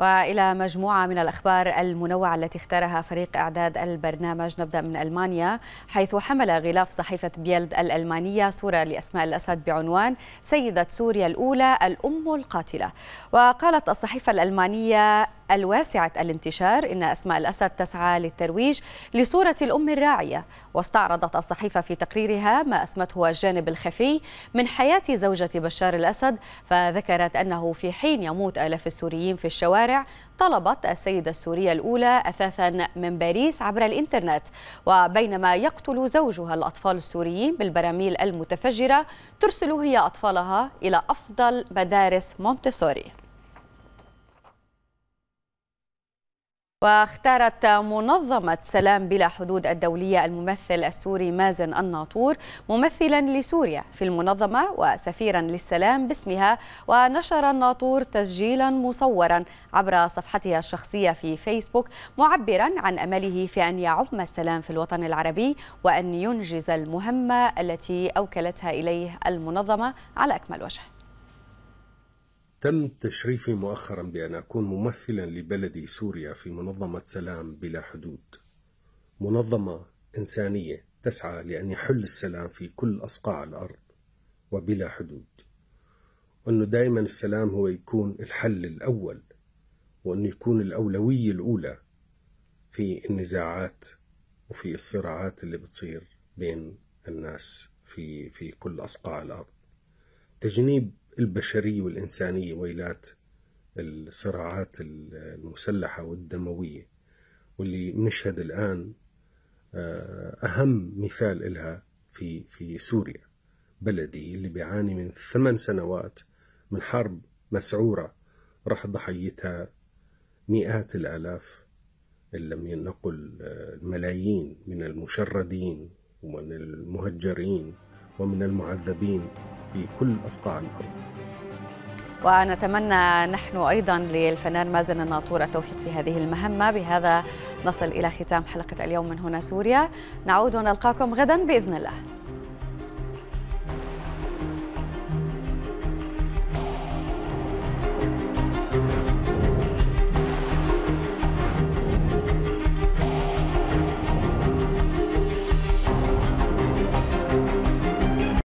وإلى مجموعة من الأخبار المنوعة التي اختارها فريق إعداد البرنامج نبدأ من ألمانيا حيث حمل غلاف صحيفة بيلد الألمانية صورة لأسماء الأسد بعنوان سيدة سوريا الأولى الأم القاتلة وقالت الصحيفة الألمانية الواسعة الانتشار إن أسماء الأسد تسعى للترويج لصورة الأم الراعية واستعرضت الصحيفة في تقريرها ما أسمته الجانب الخفي من حياة زوجة بشار الأسد فذكرت أنه في حين يموت آلاف السوريين في الشوارع طلبت السيدة السورية الأولى أثاثا من باريس عبر الإنترنت وبينما يقتل زوجها الأطفال السوريين بالبراميل المتفجرة ترسل هي أطفالها إلى أفضل مدارس مونتسوري واختارت منظمة سلام بلا حدود الدولية الممثل السوري مازن الناطور ممثلا لسوريا في المنظمة وسفيرا للسلام باسمها ونشر الناطور تسجيلا مصورا عبر صفحتها الشخصية في فيسبوك معبرا عن أمله في أن يعم السلام في الوطن العربي وأن ينجز المهمة التي أوكلتها إليه المنظمة على أكمل وجه تم تشريفي مؤخرا بأن أكون ممثلا لبلدي سوريا في منظمة سلام بلا حدود منظمة إنسانية تسعى لأن يحل السلام في كل أصقاع الأرض وبلا حدود وأنه دائما السلام هو يكون الحل الأول وأنه يكون الأولوية الأولى في النزاعات وفي الصراعات اللي بتصير بين الناس في في كل أصقاع الأرض تجنيب البشرية والإنسانية ويلات الصراعات المسلحة والدموية واللي نشهد الآن آه، أهم مثال لها في في سوريا بلدي اللي بيعاني من ثمان سنوات من حرب مسعورة راح ضحيتها مئات الآلاف إن لم نقل آه، الملايين من المشردين ومن المهجرين ومن المعذبين في كل أصقاع الأرض ونتمنى نحن أيضا للفنان مازن الناطور التوفيق في هذه المهمة بهذا نصل إلى ختام حلقة اليوم من هنا سوريا نعود ونلقاكم غدا بإذن الله